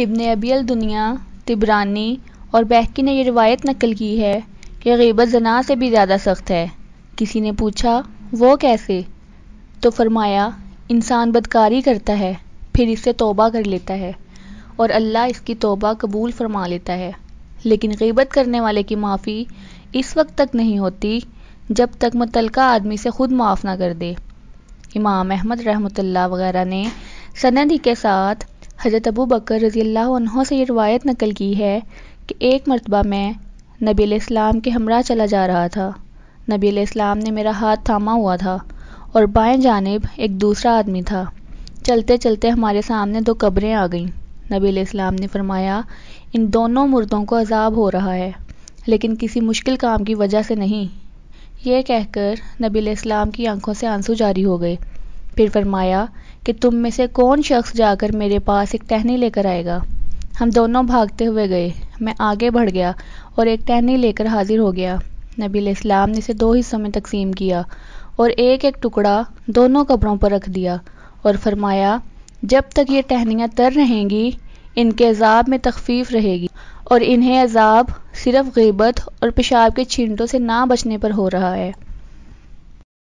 इबन अबियल दुनिया तिबरानी और बहकी ने यह रिवायत नकल की है कि गबत जना से भी ज़्यादा सख्त है किसी ने पूछा वो कैसे तो फरमाया इंसान बदकारी करता है फिर इससे तोबा कर लेता है और अल्लाह इसकी तोबा कबूल फरमा लेता है लेकिन गीबत करने वाले की माफ़ी इस वक्त तक नहीं होती जब तक मुतलका आदमी से ख़ुद माफ़ ना कर दे इमाम अहमद रहमतल्ला वगैरह ने सनद ही के साथ हज़रत अबू बकर रज़ी से ये रवायत नकल की है कि एक मरतबा मैं नबी इस्लाम के हमरा चला जा रहा था नबी इस्लाम ने मेरा हाथ थामा हुआ था और बाएं जानब एक दूसरा आदमी था चलते चलते हमारे सामने दो कब्रें आ गईं नबी इस्लाम ने फरमाया इन दोनों मुर्दों को अजाब हो रहा है लेकिन किसी मुश्किल काम की वजह से नहीं ये कहकर नबी इस्लाम की आंखों से आंसू जारी हो गए फिर फरमाया कि तुम में से कौन शख्स जाकर मेरे पास एक टहनी लेकर आएगा हम दोनों भागते हुए गए मैं आगे बढ़ गया और एक टहनी लेकर हाजिर हो गया नबी इस्लाम ने इसे दो हिस्सों में तकसीम किया और एक एक टुकड़ा दोनों कब्रों पर रख दिया और फरमाया जब तक ये टहनियाँ तर रहेंगी इनके अजाब में तखफीफ रहेगी और इन्हें अजाब सिर्फ गिबत और पेशाब के छींटों से ना बचने पर हो रहा है